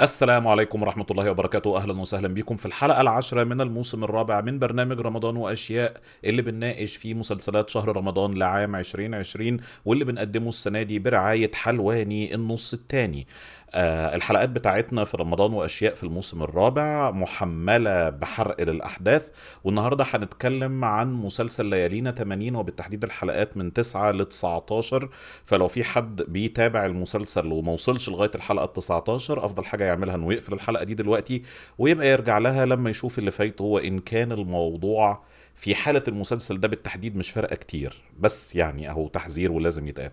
السلام عليكم ورحمة الله وبركاته أهلا وسهلا بكم في الحلقة العاشرة من الموسم الرابع من برنامج رمضان وأشياء اللي بنناقش فيه مسلسلات شهر رمضان لعام 2020 واللي بنقدمه السنة دي برعاية حلواني النص الثاني آه، الحلقات بتاعتنا في رمضان واشياء في الموسم الرابع محمله بحرق للاحداث والنهارده هنتكلم عن مسلسل ليالينا 80 وبالتحديد الحلقات من 9 ل 19 فلو في حد بيتابع المسلسل وما وصلش لغايه الحلقه ال 19 افضل حاجه يعملها انه يقفل الحلقه دي دلوقتي ويبقى يرجع لها لما يشوف اللي فايته وان كان الموضوع في حاله المسلسل ده بالتحديد مش فارقه كتير بس يعني اهو تحذير ولازم يتقال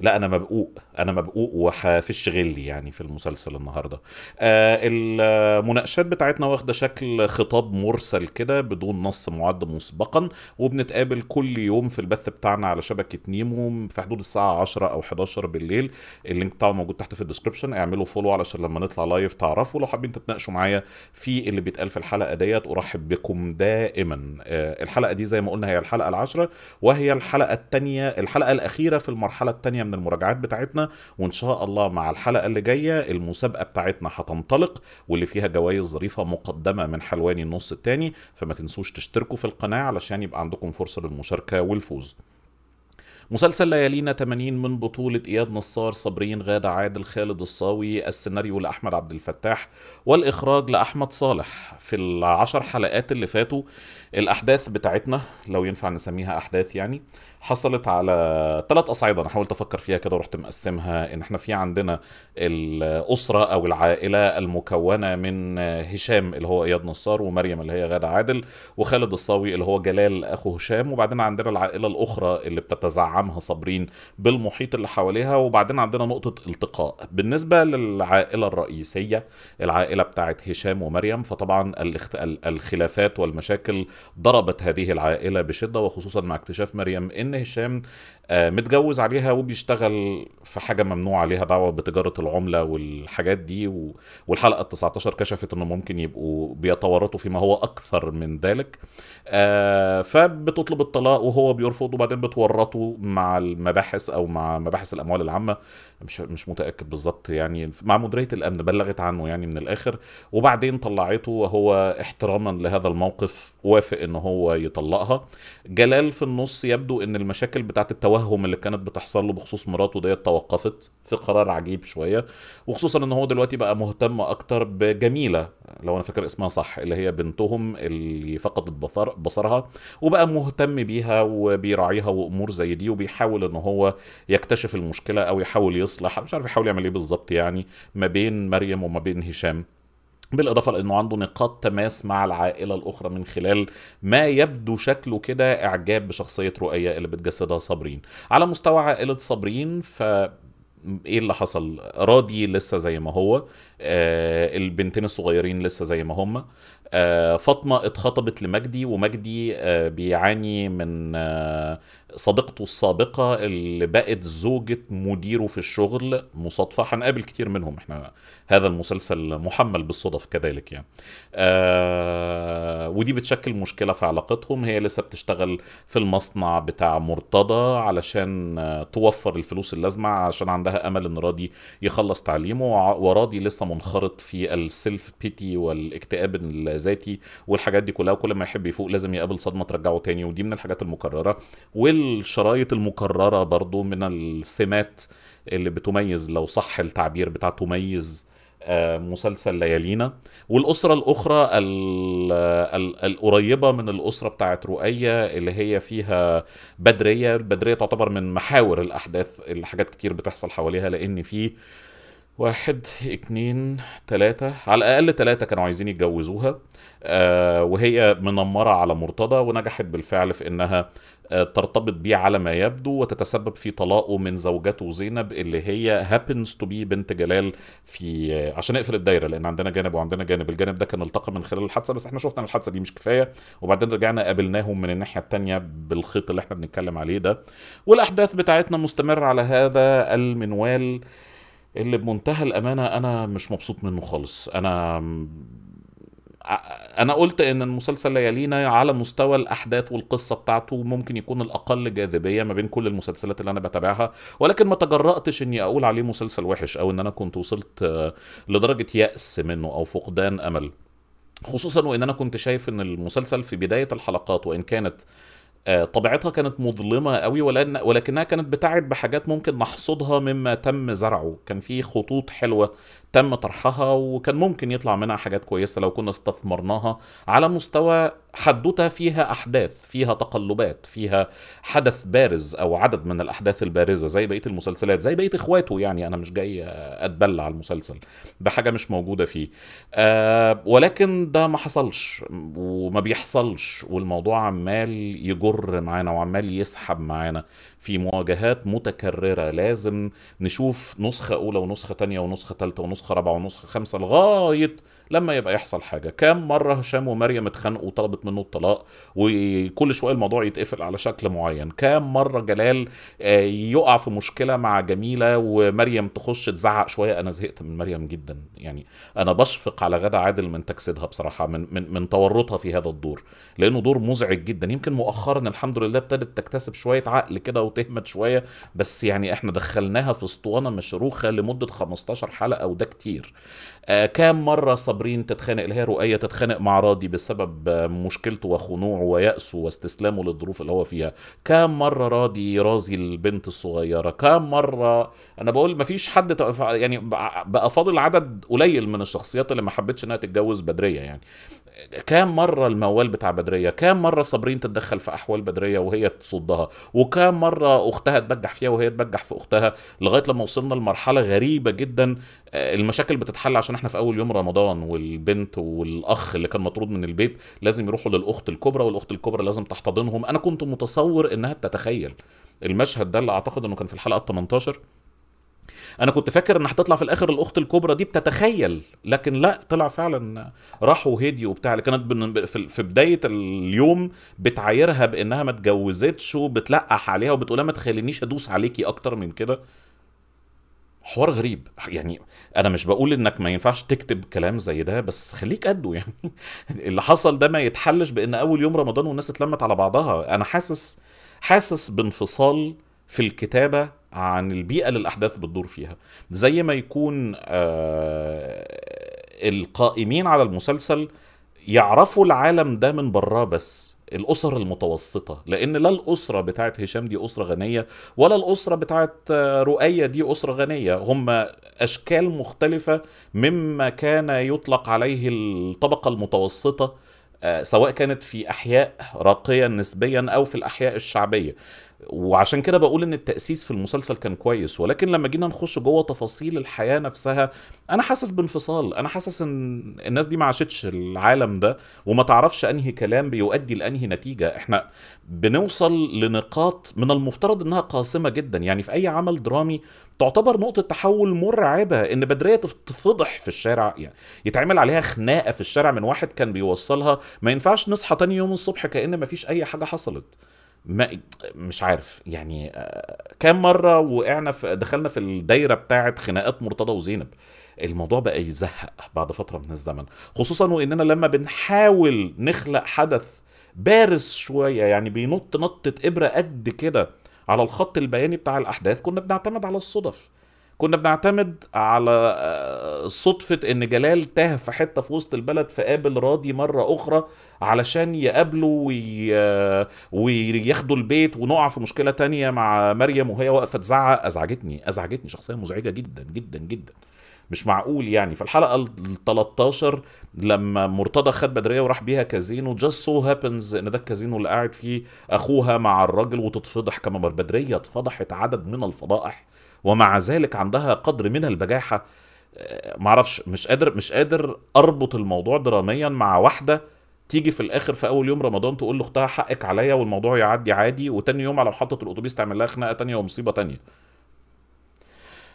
لا انا مبقوق انا مبقوق وحافش غلي يعني في المسلسل النهارده آه المناقشات بتاعتنا واخده شكل خطاب مرسل كده بدون نص معد مسبقا وبنتقابل كل يوم في البث بتاعنا على شبكه نيمو في حدود الساعه 10 او 11 بالليل اللينك بتاعه موجود تحت في الديسكربشن اعملوا فولو علشان لما نطلع لايف تعرفوا لو حابين تتناقشوا معايا في اللي بيتقال في الحلقه ديت ارحب بكم دائما آه الحلقه دي زي ما قلنا هي الحلقه العاشره وهي الحلقه الثانيه الحلقه الاخيره في المرحله الثانيه من المراجعات بتاعتنا وان شاء الله مع الحلقه اللي جايه المسابقه بتاعتنا هتنطلق واللي فيها جوائز ظريفه مقدمه من حلواني النص الثاني فما تنسوش تشتركوا في القناه علشان يبقى عندكم فرصه للمشاركه والفوز مسلسل ليالينا 80 من بطولة إياد نصار صابرين غادة عادل خالد الصاوي السيناريو لأحمد عبد الفتاح والإخراج لأحمد صالح في العشر حلقات اللي فاتوا الأحداث بتاعتنا لو ينفع نسميها أحداث يعني حصلت على ثلاث أصعدة أنا حاولت أفكر فيها كده ورحت مقسمها إن إحنا في عندنا الأسرة أو العائلة المكونة من هشام اللي هو إياد نصار ومريم اللي هي غادة عادل وخالد الصاوي اللي هو جلال أخو هشام وبعدين عندنا العائلة الأخرى اللي بتتزعم بدعمها صابرين بالمحيط اللي حواليها وبعدين عندنا نقطة التقاء بالنسبة للعائلة الرئيسية العائلة بتاعت هشام ومريم فطبعا الخلافات والمشاكل ضربت هذه العائلة بشدة وخصوصا مع اكتشاف مريم ان هشام آه، متجوز عليها وبيشتغل في حاجة ممنوع عليها دعوة بتجارة العملة والحاجات دي والحلقة 19 كشفت انه ممكن يبقوا بيتورطوا فيما هو اكثر من ذلك آه، فبتطلب الطلاق وهو بيرفض وبعدين بتورطه مع المباحث او مع مباحث الاموال العامه مش مش متاكد بالظبط يعني مع مديريه الامن بلغت عنه يعني من الاخر وبعدين طلعته وهو احتراما لهذا الموقف وافق ان هو يطلقها جلال في النص يبدو ان المشاكل بتاعه التوهم اللي كانت بتحصل له بخصوص مراته ديت توقفت في قرار عجيب شويه وخصوصا ان هو دلوقتي بقى مهتم اكتر بجميله لو انا فاكر اسمها صح اللي هي بنتهم اللي فقدت بصرها وبقى مهتم بيها وبيراعيها وامور زي دي وبيحاول ان هو يكتشف المشكله او يحاول يصلح مش عارف يحاول يعمل ايه بالظبط يعني ما بين مريم وما بين هشام بالإضافة لأنه عنده نقاط تماس مع العائلة الأخرى من خلال ما يبدو شكله كده إعجاب بشخصية رؤية اللي بتجسدها صابرين على مستوى عائلة صابرين ف ايه اللي حصل رادي لسه زي ما هو آه البنتين الصغيرين لسه زي ما هم آه، فاطمة اتخطبت لمجدي ومجدي آه، بيعاني من آه، صديقته السابقة اللي بقت زوجة مديره في الشغل مصادفة هنقابل كتير منهم احنا هذا المسلسل محمل بالصدف كذلك يعني ودي بتشكل مشكلة في علاقتهم هي لسه بتشتغل في المصنع بتاع مرتضى علشان توفر الفلوس اللازمة عشان عندها أمل إن راضي يخلص تعليمه وراضي لسه منخرط في السيلف بيتي والاكتئاب ذاتي والحاجات دي كلها وكل ما يحب يفوق لازم يقابل صدمه ترجعه تاني ودي من الحاجات المكرره والشرايط المكرره برضو من السمات اللي بتميز لو صح التعبير بتاع تميز آه، مسلسل ليالينا والأسرة الأخرى القريبة من الأسرة بتاعت رؤية اللي هي فيها بدرية البدرية تعتبر من محاور الأحداث اللي حاجات كتير بتحصل حواليها لأن في واحد اتنين تلاتة على الأقل تلاتة كانوا عايزين يتجوزوها آه وهي منمرة على مرتضى ونجحت بالفعل في إنها آه ترتبط بيه على ما يبدو وتتسبب في طلاقه من زوجته زينب اللي هي هابنز تو بي بنت جلال في آه عشان نقفل الدايرة لأن عندنا جانب وعندنا جانب الجانب ده كان التقى من خلال الحادثة بس احنا شفنا الحادثة دي مش كفاية وبعدين رجعنا قابلناهم من الناحية التانية بالخيط اللي احنا بنتكلم عليه ده والأحداث بتاعتنا مستمرة على هذا المنوال اللي بمنتهى الامانه انا مش مبسوط منه خالص انا انا قلت ان المسلسل ليالينا على مستوى الاحداث والقصه بتاعته ممكن يكون الاقل جاذبيه ما بين كل المسلسلات اللي انا بتابعها ولكن ما تجرأتش اني اقول عليه مسلسل وحش او ان انا كنت وصلت آه، لدرجه يأس منه او فقدان امل خصوصا وان انا كنت شايف ان المسلسل في بدايه الحلقات وان كانت آه، طبيعتها كانت مظلمة قوي ولكنها كانت بتعد بحاجات ممكن نحصدها مما تم زرعه كان في خطوط حلوة تم طرحها وكان ممكن يطلع منها حاجات كويسة لو كنا استثمرناها على مستوى حدوتة فيها أحداث فيها تقلبات فيها حدث بارز أو عدد من الأحداث البارزة زي بقية المسلسلات زي بقية إخواته يعني أنا مش جاي أتبلع على المسلسل بحاجة مش موجودة فيه أه ولكن ده ما حصلش وما بيحصلش والموضوع عمال يجر معانا وعمال يسحب معانا في مواجهات متكررة لازم نشوف نسخة أولى ونسخة تانية ونسخة تالتة ونسخة نسخه رابعه ونسخه خمسه لغايه لما يبقى يحصل حاجه كام مره هشام ومريم اتخانقوا وطلبت منه الطلاق وكل شويه الموضوع يتقفل على شكل معين كام مره جلال آه، يقع في مشكله مع جميله ومريم تخش تزعق شويه انا زهقت من مريم جدا يعني انا بشفق على غدا عادل من تجسيدها بصراحه من من من تورطها في هذا الدور لانه دور مزعج جدا يمكن مؤخرا الحمد لله ابتدت تكتسب شويه عقل كده وتهمت شويه بس يعني احنا دخلناها في اسطوانه مشروخه لمده 15 حلقه وده كتير آه كام مره صب صابرين تتخانق هي رؤية تتخانق مع راضي بسبب مشكلته وخنوعه ويأسه واستسلامه للظروف اللي هو فيها كام مرة راضي راضي البنت الصغيرة كام مرة أنا بقول مفيش حد يعني بقى فاضل عدد قليل من الشخصيات اللي ما حبتش إنها تتجوز بدرية يعني كام مره الموال بتاع بدريه كام مره صابرين تتدخل في احوال بدريه وهي تصدها وكام مره اختها تبجح فيها وهي تبجح في اختها لغايه لما وصلنا لمرحله غريبه جدا آه، المشاكل بتتحل عشان احنا في اول يوم رمضان والبنت والاخ اللي كان مطرود من البيت لازم يروحوا للاخت الكبرى والاخت الكبرى لازم تحتضنهم انا كنت متصور انها بتتخيل المشهد ده اللي اعتقد انه كان في الحلقه 18 انا كنت فاكر ان هتطلع في الاخر الاخت الكبرى دي بتتخيل لكن لا طلع فعلا راحوا هدي وبتاع اللي كانت في بدايه اليوم بتعايرها بانها ما اتجوزتش وبتلقح عليها وبتقولها ما تخلينيش ادوس عليكي اكتر من كده حوار غريب يعني انا مش بقول انك ما ينفعش تكتب كلام زي ده بس خليك قده يعني اللي حصل ده ما يتحلش بان اول يوم رمضان والناس اتلمت على بعضها انا حاسس حاسس بانفصال في الكتابه عن البيئة اللي الأحداث بتدور فيها زي ما يكون آه، القائمين على المسلسل يعرفوا العالم ده من براه بس الاسر المتوسطه لان لا الاسره بتاعت هشام دي اسره غنيه ولا الاسره بتاعت آه، رؤيه دي اسره غنيه هم اشكال مختلفه مما كان يطلق عليه الطبقه المتوسطه آه، سواء كانت في احياء راقيه نسبيا او في الاحياء الشعبيه وعشان كده بقول ان التاسيس في المسلسل كان كويس ولكن لما جينا نخش جوه تفاصيل الحياه نفسها انا حاسس بانفصال انا حاسس ان الناس دي ما عاشتش العالم ده وما تعرفش انهي كلام بيؤدي لانهي نتيجه احنا بنوصل لنقاط من المفترض انها قاسمه جدا يعني في اي عمل درامي تعتبر نقطة تحول مرعبة إن بدرية تتفضح في الشارع يعني يتعمل عليها خناقة في الشارع من واحد كان بيوصلها ما ينفعش نصحى تاني يوم الصبح كأن مفيش أي حاجة حصلت ما مش عارف يعني آه، كام مره وقعنا في دخلنا في الدايره بتاعه خناقات مرتضى وزينب الموضوع بقى يزهق بعد فتره من الزمن خصوصا واننا لما بنحاول نخلق حدث بارز شويه يعني بينط نطه ابره قد كده على الخط البياني بتاع الاحداث كنا بنعتمد على الصدف كنا بنعتمد على آه، صدفة ان جلال تاه في حتة في وسط البلد فقابل راضي مرة اخرى علشان يقابله آه، وياخدوا البيت ونقع في مشكلة تانية مع مريم وهي واقفة تزعق ازعجتني ازعجتني شخصية مزعجة جدا جدا جدا مش معقول يعني في الحلقه ال 13 لما مرتضى خد بدريه وراح بيها كازينو جاست سو هابنز ان ده الكازينو اللي قاعد فيه اخوها مع الراجل وتتفضح كما بدريه اتفضحت عدد من الفضائح ومع ذلك عندها قدر من البجاحه آه، معرفش مش قادر مش قادر اربط الموضوع دراميا مع واحده تيجي في الاخر في اول يوم رمضان تقول لاختها حقك عليا والموضوع يعدي عادي وتاني يوم على محطه الاتوبيس تعمل لها خناقه تانيه ومصيبه تانيه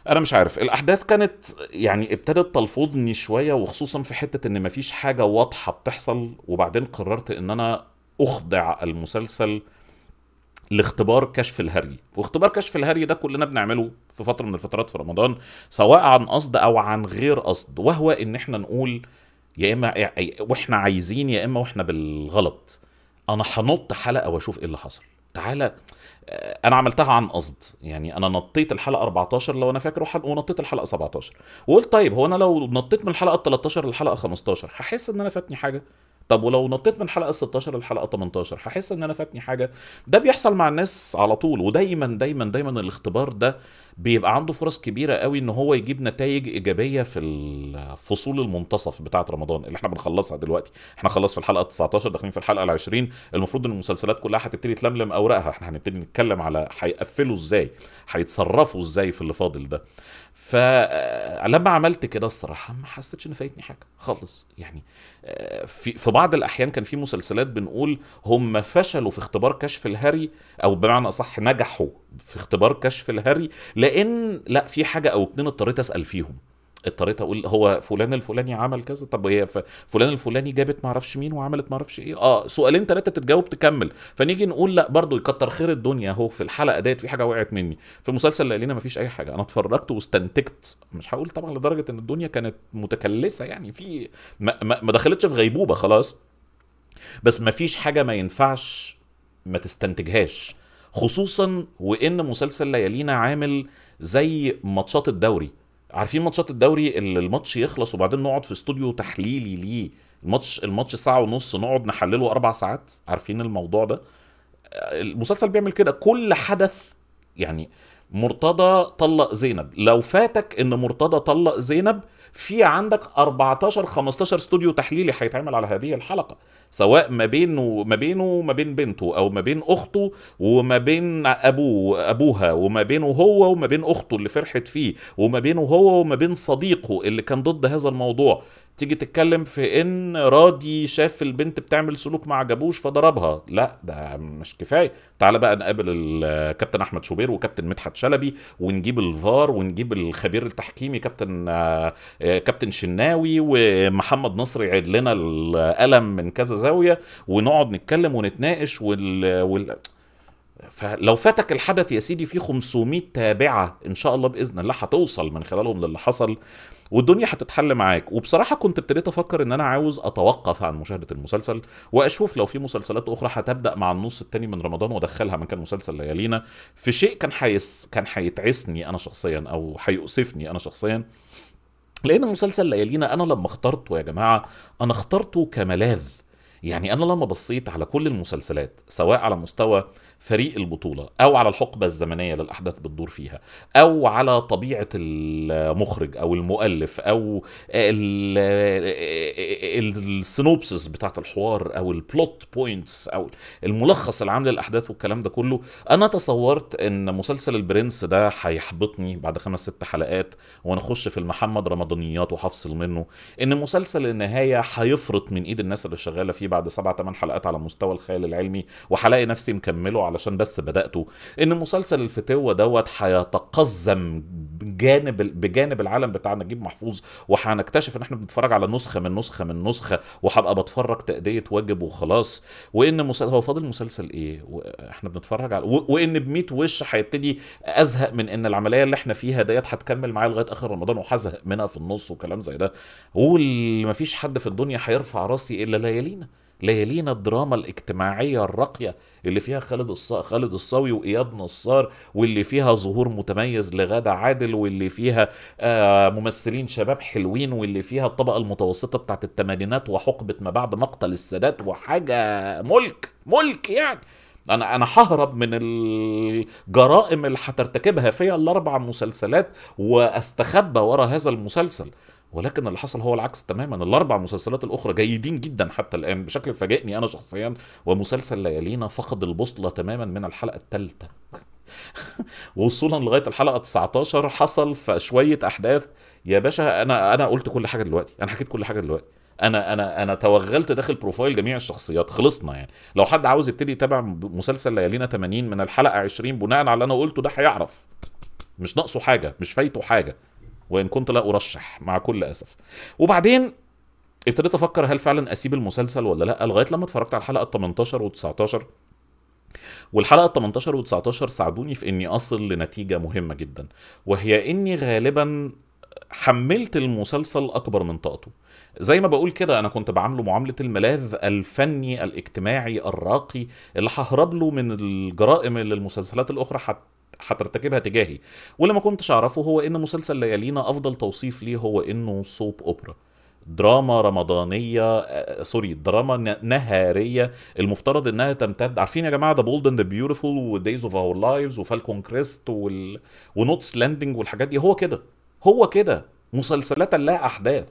انا مش عارف الاحداث كانت يعني ابتدت تلفظني شويه وخصوصا في حته ان مفيش حاجه واضحه بتحصل وبعدين قررت ان انا اخضع المسلسل لاختبار كشف الهري واختبار كشف الهري ده كلنا بنعمله في فتره من الفترات في رمضان سواء عن قصد او عن غير قصد وهو ان احنا نقول يا اما واحنا عايزين يا اما واحنا بالغلط انا هنط حلقه واشوف ايه اللي حصل تعالى آه، انا عملتها عن قصد يعني انا نطيت الحلقه 14 لو انا فاكر ونطيت الحلقه 17 وقلت طيب هو انا لو نطيت من الحلقه 13 للحلقه 15 هحس ان انا فاتني حاجه طب ولو نطيت من حلقه 16 للحلقه 18 هحس ان انا فاتني حاجه ده بيحصل مع الناس على طول ودايما دايما دايما الاختبار ده بيبقى عنده فرص كبيره قوي ان هو يجيب نتائج ايجابيه في الفصول المنتصف بتاعه رمضان اللي احنا بنخلصها دلوقتي احنا خلص في الحلقه 19 داخلين في الحلقه 20 المفروض ان المسلسلات كلها هتبتدي تلملم اوراقها احنا هنبتدي نتكلم على هيقفلوا ازاي هيتصرفوا ازاي في اللي فاضل ده فلما آه، عملت كده الصراحه ما حسيتش ان فايتني حاجه خالص يعني آه، في في بعض الاحيان كان في مسلسلات بنقول هم فشلوا في اختبار كشف الهري او بمعنى اصح نجحوا في اختبار كشف الهري لان لا في حاجه او اتنين اضطريت اسال فيهم اضطريت اقول هو فلان الفلاني عمل كذا طب هي فلان الفلاني جابت معرفش مين وعملت معرفش ايه اه سؤالين ثلاثه تتجاوب تكمل فنيجي نقول لا برضه يكتر خير الدنيا اهو في الحلقه ديت في حاجه وقعت مني في مسلسل اللي ما مفيش اي حاجه انا اتفرجت واستنتجت مش هقول طبعا لدرجه ان الدنيا كانت متكلسه يعني في ما, ما, ما دخلتش في غيبوبه خلاص بس مفيش حاجه ما ينفعش ما تستنتجهاش خصوصا وان مسلسل ليالينا عامل زي ماتشات الدوري عارفين ماتشات الدوري اللي الماتش يخلص وبعدين نقعد في استوديو تحليلي ليه الماتش الماتش ساعه ونص نقعد نحلله اربع ساعات عارفين الموضوع ده المسلسل بيعمل كده كل حدث يعني مرتضى طلق زينب لو فاتك ان مرتضى طلق زينب في عندك 14 15 استوديو تحليلي هيتعمل على هذه الحلقه سواء ما بينه ما بينه وما بين بنته او ما بين اخته وما بين ابوه ابوها وما بينه هو وما بين اخته اللي فرحت فيه وما بينه هو وما بين صديقه اللي كان ضد هذا الموضوع تيجي تتكلم في ان راضي شاف البنت بتعمل سلوك ما عجبوش فضربها لا ده مش كفايه تعالى بقى نقابل الكابتن احمد شوبير وكابتن مدحت شلبي ونجيب الفار ونجيب الخبير التحكيمي كابتن آه، كابتن شناوي ومحمد نصر يعيد لنا القلم من كذا زاويه ونقعد نتكلم ونتناقش وال... وال... فلو فاتك الحدث يا سيدي في 500 تابعه ان شاء الله باذن الله هتوصل من خلالهم للي حصل والدنيا هتتحل معاك وبصراحه كنت ابتديت افكر ان انا عاوز اتوقف عن مشاهده المسلسل واشوف لو في مسلسلات اخرى هتبدا مع النص التاني من رمضان وادخلها مكان مسلسل ليالينا في شيء كان حيس كان هيتعسني انا شخصيا او هيؤسفني انا شخصيا لان مسلسل ليالينا انا لما اخترته يا جماعه انا اخترته كملاذ يعني انا لما بصيت على كل المسلسلات سواء على مستوى فريق البطوله او على الحقبه الزمنيه للاحداث بتدور فيها او على طبيعه المخرج او المؤلف او السنوبسس بتاعه الحوار او البلوت بوينتس او الملخص العام للاحداث والكلام ده كله انا تصورت ان مسلسل البرنس ده هيحبطني بعد خمس ست حلقات وانا اخش في المحمد رمضانيات وحفصل منه ان مسلسل النهايه هيفرط من ايد الناس اللي شغاله فيه بعد سبع ثمان حلقات على مستوى الخيال العلمي وهلاقي نفسي مكمله على علشان بس بدأته ان مسلسل الفتوة دوت هيتقزم بجانب بجانب العالم بتاع نجيب محفوظ وهنكتشف ان احنا بنتفرج على نسخة من نسخة من نسخة وهبقى بتفرج تأدية واجب وخلاص وان مسلسل هو فاضل مسلسل ايه احنا بنتفرج على وان ب 100 وش هيبتدي ازهق من ان العملية اللي احنا فيها ديت هتكمل معايا لغاية اخر رمضان وهزهق منها في النص وكلام زي ده واللي مفيش حد في الدنيا هيرفع راسي الا ليالينا ليالينا الدراما الاجتماعية الراقية اللي فيها خالد الص... خالد الصاوي وإياد نصار واللي فيها ظهور متميز لغادة عادل واللي فيها آه ممثلين شباب حلوين واللي فيها الطبقة المتوسطة بتاعت الثمانينات وحقبة ما بعد مقتل السادات وحاجة ملك ملك يعني انا انا ههرب من الجرائم اللي هترتكبها فيا الاربع مسلسلات واستخبى ورا هذا المسلسل ولكن اللي حصل هو العكس تماما الاربع مسلسلات الاخرى جيدين جدا حتى الان بشكل فاجئني انا شخصيا ومسلسل ليالينا فقد البوصله تماما من الحلقه الثالثه وصولا لغايه الحلقه 19 حصل في شويه احداث يا باشا انا انا قلت كل حاجه دلوقتي انا حكيت كل حاجه دلوقتي انا انا انا توغلت داخل بروفايل جميع الشخصيات خلصنا يعني لو حد عاوز يبتدي يتابع مسلسل ليالينا 80 من الحلقه 20 بناء على اللي انا قلته ده هيعرف مش ناقصه حاجه مش فايته حاجه وان كنت لا ارشح مع كل اسف وبعدين ابتديت افكر هل فعلا اسيب المسلسل ولا لا لغايه لما اتفرجت على الحلقه 18 و19 والحلقه 18 و19 ساعدوني في اني اصل لنتيجه مهمه جدا وهي اني غالبا حملت المسلسل اكبر من طاقته زي ما بقول كده انا كنت بعامله معامله الملاذ الفني الاجتماعي الراقي اللي ههرب له من الجرائم اللي المسلسلات الاخرى هترتكبها تجاهي واللي ما كنتش اعرفه هو ان مسلسل ليالينا افضل توصيف ليه هو انه صوب اوبرا دراما رمضانية سوري آه، دراما نهارية المفترض انها تمتد عارفين يا جماعة ذا بولد اند بيوتيفول ودايز اوف اور لايفز وفالكون كريست ونوتس لاندنج والحاجات دي هو كده هو كده مسلسلات لا احداث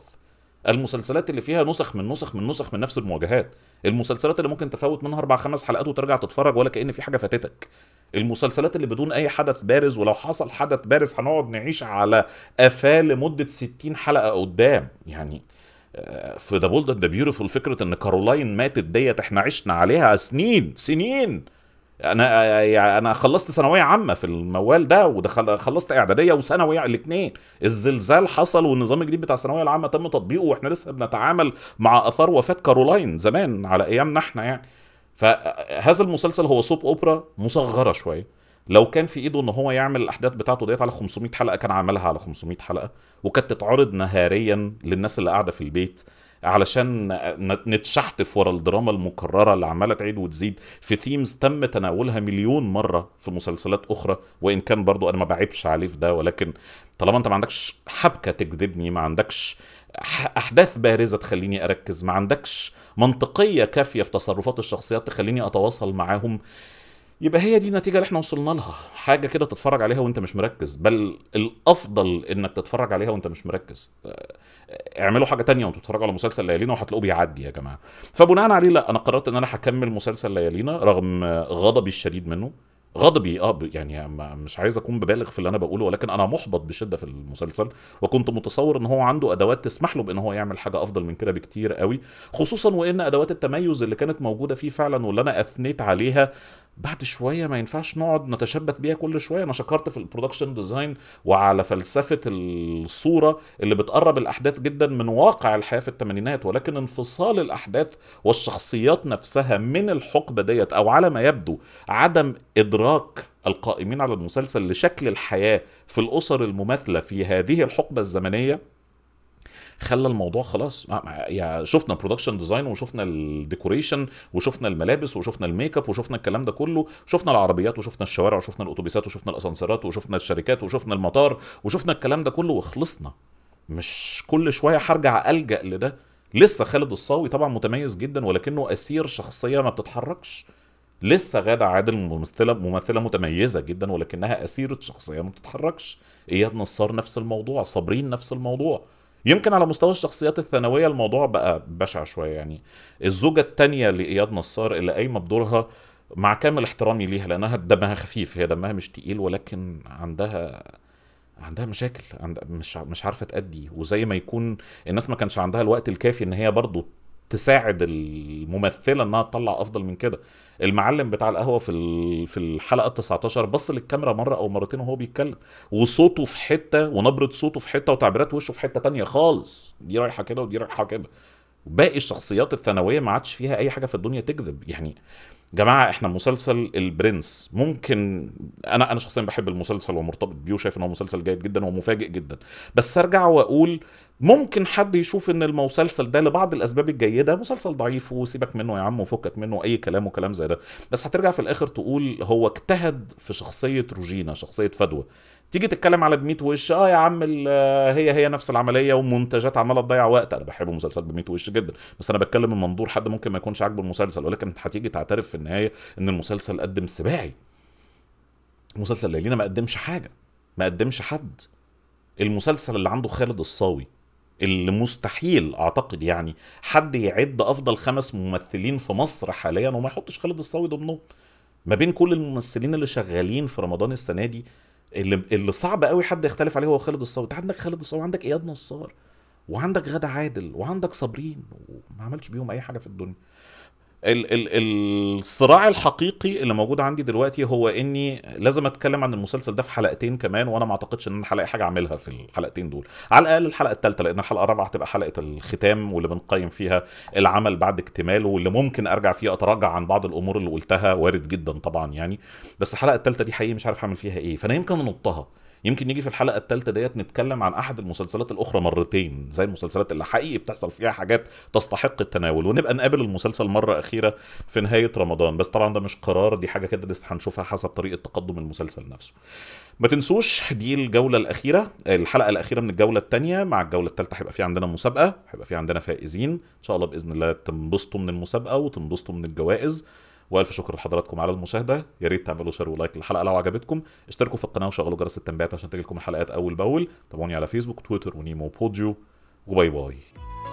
المسلسلات اللي فيها نسخ من نسخ من نسخ من نفس المواجهات المسلسلات اللي ممكن تفوت منها اربع خمس حلقات وترجع تتفرج ولا كأن في حاجه فاتتك المسلسلات اللي بدون اي حدث بارز ولو حصل حدث بارز هنقعد نعيش على قفاه لمده 60 حلقه قدام يعني آه، في ذا بولد ذا بيوتيفول فكره ان كارولاين ماتت ديت احنا عشنا عليها سنين سنين انا يعني انا خلصت ثانويه عامه في الموال ده ودخل خلصت اعداديه وثانوي الاثنين الزلزال حصل والنظام الجديد بتاع الثانويه العامه تم تطبيقه واحنا لسه بنتعامل مع اثار وفاه كارولاين زمان على ايامنا احنا يعني فهذا المسلسل هو سوب اوبرا مصغره شويه لو كان في ايده ان هو يعمل الاحداث بتاعته ديت على 500 حلقه كان عملها على 500 حلقه وكانت تتعرض نهاريا للناس اللي قاعده في البيت علشان نتشحتف ورا الدراما المكرره اللي عماله تعيد وتزيد في ثيمز تم تناولها مليون مره في مسلسلات اخرى وان كان برضو انا ما بعيبش عليه في ده ولكن طالما انت ما عندكش حبكه تجذبني ما عندكش احداث بارزه تخليني اركز ما عندكش منطقيه كافيه في تصرفات الشخصيات تخليني اتواصل معاهم يبقى هي دي النتيجه اللي احنا وصلنا لها حاجه كده تتفرج عليها وانت مش مركز بل الافضل انك تتفرج عليها وانت مش مركز آه، اعملوا حاجه تانية وانتوا بتتفرجوا على مسلسل ليالينا وهتلاقوه بيعدي يا جماعه فبناء عليه لا انا قررت ان انا هكمل مسلسل ليالينا رغم غضبي الشديد منه غضبي اه يعني مش عايز اكون ببالغ في اللي انا بقوله ولكن انا محبط بشده في المسلسل وكنت متصور ان هو عنده ادوات تسمح له بان هو يعمل حاجه افضل من كده بكتير قوي خصوصا وان ادوات التميز اللي كانت موجوده فيه فعلا واللي انا اثنيت عليها بعد شويه ما ينفعش نقعد نتشبث بيها كل شويه انا شكرت في البرودكشن ديزاين وعلى فلسفه الصوره اللي بتقرب الاحداث جدا من واقع الحياه في الثمانينات ولكن انفصال الاحداث والشخصيات نفسها من الحقبه ديت او على ما يبدو عدم ادراك القائمين على المسلسل لشكل الحياه في الاسر المماثله في هذه الحقبه الزمنيه خلى الموضوع خلاص يعني شفنا البرودكشن ديزاين وشفنا الديكوريشن وشفنا الملابس وشفنا الميك اب وشفنا الكلام ده كله شفنا العربيات وشفنا الشوارع وشفنا الاتوبيسات وشفنا الاسانسيرات وشفنا الشركات وشفنا المطار وشفنا الكلام ده كله وخلصنا مش كل شويه هرجع الجا لده لسه خالد الصاوي طبعا متميز جدا ولكنه اسير شخصيه ما بتتحركش لسه غادة عادل ممثلة ممثلة متميزة جدا ولكنها أسيرة شخصية ما بتتحركش إياد نصار نفس الموضوع صابرين نفس الموضوع يمكن على مستوى الشخصيات الثانويه الموضوع بقى بشع شويه يعني الزوجه الثانيه لاياد نصار اللي قايمه بدورها مع كامل احترامي ليها لانها دمها خفيف هي دمها مش تقيل ولكن عندها عندها مشاكل عند... مش مش عارفه تأدي وزي ما يكون الناس ما كانش عندها الوقت الكافي ان هي برضو تساعد الممثله انها تطلع افضل من كده المعلم بتاع القهوه في في الحلقه 19 بص للكاميرا مره او مرتين وهو بيتكلم وصوته في حته ونبره صوته في حته وتعبيرات وشه في حته تانية خالص دي رايحه كده ودي رايحه كده باقي الشخصيات الثانويه ما عادش فيها اي حاجه في الدنيا تكذب يعني جماعه احنا مسلسل البرنس ممكن انا انا شخصيا بحب المسلسل ومرتبط بيه وشايف ان هو مسلسل جيد جدا ومفاجئ جدا بس ارجع واقول ممكن حد يشوف ان المسلسل ده لبعض الاسباب الجيده مسلسل ضعيف وسيبك منه يا عم وفكك منه اي كلام وكلام زي ده بس هترجع في الاخر تقول هو اجتهد في شخصيه روجينا شخصيه فدوى تيجي تتكلم على بميت وش اه يا عم آه، هي هي نفس العمليه ومنتجات عماله تضيع وقت انا بحب مسلسل بميت وش جدا بس انا بتكلم من منظور حد ممكن ما يكونش عاجبه المسلسل ولكن هتيجي تعترف في النهايه ان المسلسل قدم سباعي مسلسل ليلينا ما قدمش حاجه ما قدمش حد المسلسل اللي عنده خالد الصاوي اللي مستحيل اعتقد يعني حد يعد افضل خمس ممثلين في مصر حاليا وما يحطش خالد الصاوي ضمنهم ما بين كل الممثلين اللي شغالين في رمضان السنه دي اللي, اللي صعب قوي حد يختلف عليه هو خالد الصاوي انت عندك خالد الصاوي وعندك اياد نصار وعندك غادة عادل وعندك صابرين وما عملش بيهم اي حاجه في الدنيا ال ال الصراع الحقيقي اللي موجود عندي دلوقتي هو اني لازم اتكلم عن المسلسل ده في حلقتين كمان وانا ما اعتقدش ان انا هلاقي حاجه اعملها في الحلقتين دول على الاقل الحلقه الثالثه لان الحلقه الرابعه هتبقى حلقه الختام واللي بنقيم فيها العمل بعد اكتماله واللي ممكن ارجع فيه اتراجع عن بعض الامور اللي قلتها وارد جدا طبعا يعني بس الحلقه الثالثه دي حقيقي مش عارف اعمل فيها ايه فانا يمكن نطها يمكن نيجي في الحلقه الثالثه ديت نتكلم عن احد المسلسلات الاخرى مرتين زي المسلسلات اللي حقيقي بتحصل فيها حاجات تستحق التناول ونبقى نقابل المسلسل مره اخيره في نهايه رمضان بس طبعا ده مش قرار دي حاجه كده لسه هنشوفها حسب طريقه تقدم المسلسل نفسه ما تنسوش دي الجوله الاخيره الحلقه الاخيره من الجوله الثانيه مع الجوله الثالثه هيبقى في عندنا مسابقه هيبقى في عندنا فائزين ان شاء الله باذن الله تنبسطوا من المسابقه وتنبسطوا من الجوائز والف شكر لحضراتكم على المشاهده يا ريت تعملوا شير ولايك للحلقه لو عجبتكم اشتركوا في القناه وشغلوا جرس التنبيهات عشان تجيلكم الحلقات اول باول تابعوني على فيسبوك تويتر ونيمو بوديو وباي باي